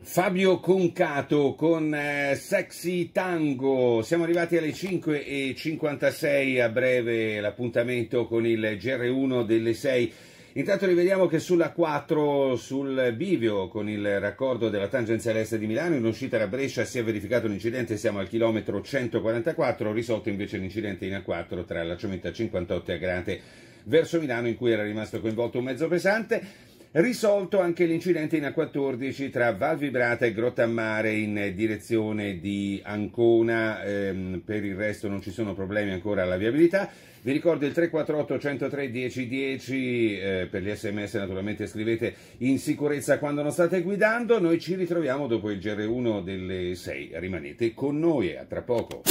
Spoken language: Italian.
Fabio Concato con eh, Sexy Tango, siamo arrivati alle 5.56 a breve l'appuntamento con il GR1 delle 6. Intanto rivediamo che sulla 4 sul bivio con il raccordo della tangenziale est di Milano in uscita da Brescia si è verificato un incidente, siamo al chilometro 144, risolto invece l'incidente in A4 tra la Ciometta 58 e Agrate verso Milano in cui era rimasto coinvolto un mezzo pesante. Risolto anche l'incidente in A14 tra Val Vibrata e Grottammare in direzione di Ancona, ehm, per il resto non ci sono problemi ancora alla viabilità. Vi ricordo il 348 103 1010, eh, per gli sms naturalmente scrivete in sicurezza quando non state guidando, noi ci ritroviamo dopo il GR1 delle 6, rimanete con noi, a tra poco.